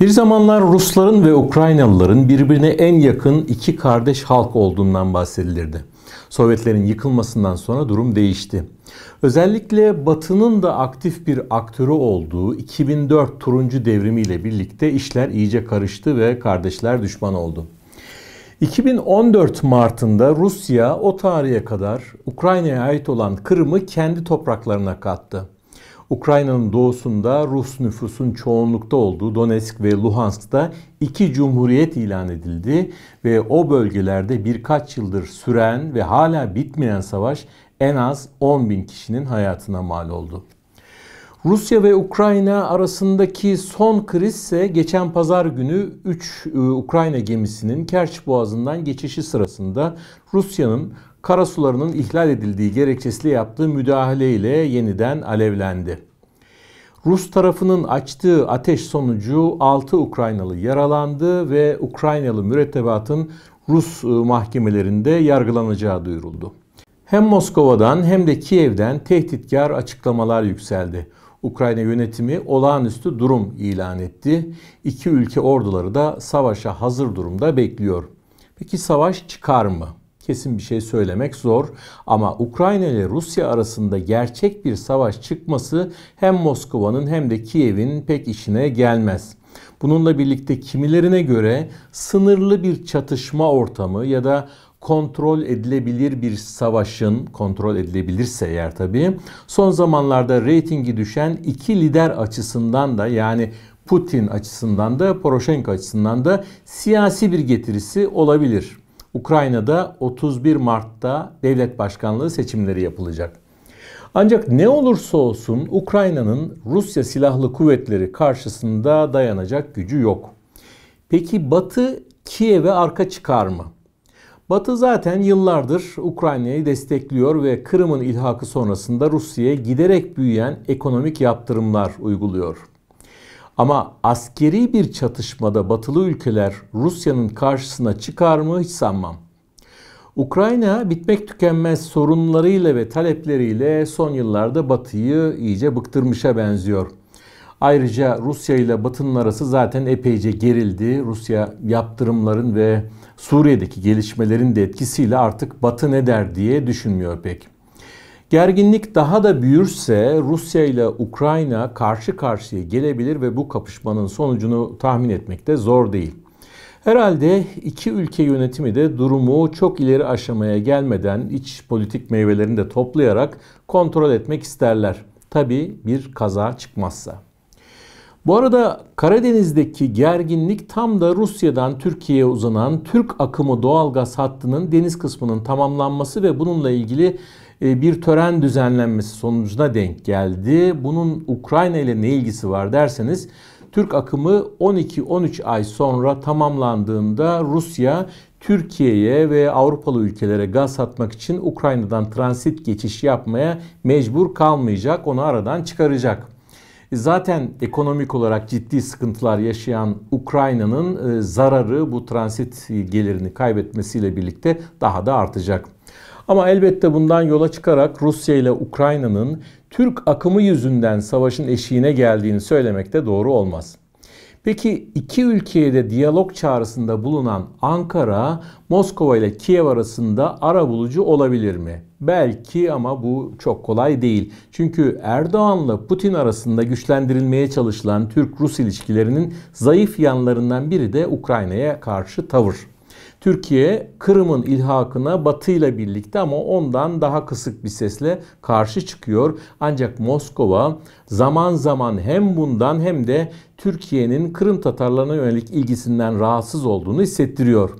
Bir zamanlar Rusların ve Ukraynalıların birbirine en yakın iki kardeş halk olduğundan bahsedilirdi. Sovyetlerin yıkılmasından sonra durum değişti. Özellikle Batı'nın da aktif bir aktörü olduğu 2004 Turuncu Devrimi ile birlikte işler iyice karıştı ve kardeşler düşman oldu. 2014 Mart'ında Rusya o tarihe kadar Ukrayna'ya ait olan Kırım'ı kendi topraklarına kattı. Ukrayna'nın doğusunda Rus nüfusun çoğunlukta olduğu Donetsk ve Luhansk'ta iki cumhuriyet ilan edildi ve o bölgelerde birkaç yıldır süren ve hala bitmeyen savaş en az 10 bin kişinin hayatına mal oldu. Rusya ve Ukrayna arasındaki son kriz ise geçen pazar günü 3 e, Ukrayna gemisinin Kerç Boğazı'ndan geçişi sırasında Rusya'nın karasularının ihlal edildiği gerekçesiyle yaptığı müdahale ile yeniden alevlendi. Rus tarafının açtığı ateş sonucu 6 Ukraynalı yaralandı ve Ukraynalı mürettebatın Rus e, mahkemelerinde yargılanacağı duyuruldu. Hem Moskova'dan hem de Kiev'den tehditkar açıklamalar yükseldi. Ukrayna yönetimi olağanüstü durum ilan etti. İki ülke orduları da savaşa hazır durumda bekliyor. Peki savaş çıkar mı? kesin bir şey söylemek zor ama Ukrayna ile Rusya arasında gerçek bir savaş çıkması hem Moskova'nın hem de Kiev'in pek işine gelmez. Bununla birlikte kimilerine göre sınırlı bir çatışma ortamı ya da kontrol edilebilir bir savaşın, kontrol edilebilirse eğer tabii, son zamanlarda reytingi düşen iki lider açısından da yani Putin açısından da Poroshenko açısından da siyasi bir getirisi olabilir. Ukrayna'da 31 Mart'ta devlet başkanlığı seçimleri yapılacak. Ancak ne olursa olsun Ukrayna'nın Rusya silahlı kuvvetleri karşısında dayanacak gücü yok. Peki Batı Kiev'e arka çıkar mı? Batı zaten yıllardır Ukrayna'yı destekliyor ve Kırım'ın ilhakı sonrasında Rusya'ya giderek büyüyen ekonomik yaptırımlar uyguluyor. Ama askeri bir çatışmada batılı ülkeler Rusya'nın karşısına çıkar mı hiç sanmam. Ukrayna bitmek tükenmez sorunlarıyla ve talepleriyle son yıllarda Batı'yı iyice bıktırmışa benziyor. Ayrıca Rusya ile Batı'nın arası zaten epeyce gerildi. Rusya yaptırımların ve Suriye'deki gelişmelerin de etkisiyle artık Batı ne der diye düşünmüyor pek. Gerginlik daha da büyürse Rusya ile Ukrayna karşı karşıya gelebilir ve bu kapışmanın sonucunu tahmin etmek de zor değil. Herhalde iki ülke yönetimi de durumu çok ileri aşamaya gelmeden iç politik meyvelerini de toplayarak kontrol etmek isterler. Tabi bir kaza çıkmazsa. Bu arada Karadeniz'deki gerginlik tam da Rusya'dan Türkiye'ye uzanan Türk akımı doğalgaz hattının deniz kısmının tamamlanması ve bununla ilgili e, bir tören düzenlenmesi sonucuna denk geldi. Bunun Ukrayna ile ne ilgisi var derseniz Türk akımı 12-13 ay sonra tamamlandığında Rusya Türkiye'ye ve Avrupalı ülkelere gaz satmak için Ukrayna'dan transit geçiş yapmaya mecbur kalmayacak. Onu aradan çıkaracak. Zaten ekonomik olarak ciddi sıkıntılar yaşayan Ukrayna'nın e, zararı bu transit gelirini kaybetmesiyle birlikte daha da artacak. Ama elbette bundan yola çıkarak Rusya ile Ukrayna'nın Türk akımı yüzünden savaşın eşiğine geldiğini söylemek de doğru olmaz. Peki iki ülkeye de diyalog çağrısında bulunan Ankara, Moskova ile Kiev arasında ara bulucu olabilir mi? Belki ama bu çok kolay değil. Çünkü Erdoğan'la Putin arasında güçlendirilmeye çalışılan Türk-Rus ilişkilerinin zayıf yanlarından biri de Ukrayna'ya karşı tavır. Türkiye Kırım'ın ilhakına Batı ile birlikte ama ondan daha kısık bir sesle karşı çıkıyor. Ancak Moskova zaman zaman hem bundan hem de Türkiye'nin Kırım Tatarlarına yönelik ilgisinden rahatsız olduğunu hissettiriyor.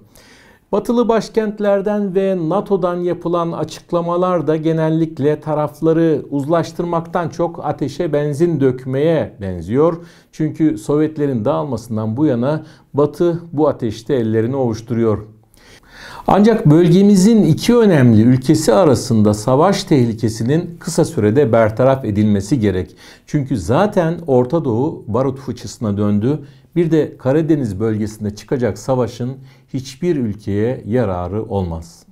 Batılı başkentlerden ve NATO'dan yapılan açıklamalar da genellikle tarafları uzlaştırmaktan çok ateşe benzin dökmeye benziyor. Çünkü Sovyetlerin dağılmasından bu yana Batı bu ateşte ellerini ovuşturuyor. Ancak bölgemizin iki önemli ülkesi arasında savaş tehlikesinin kısa sürede bertaraf edilmesi gerek. Çünkü zaten Orta Doğu barut fıçısına döndü bir de Karadeniz bölgesinde çıkacak savaşın hiçbir ülkeye yararı olmaz.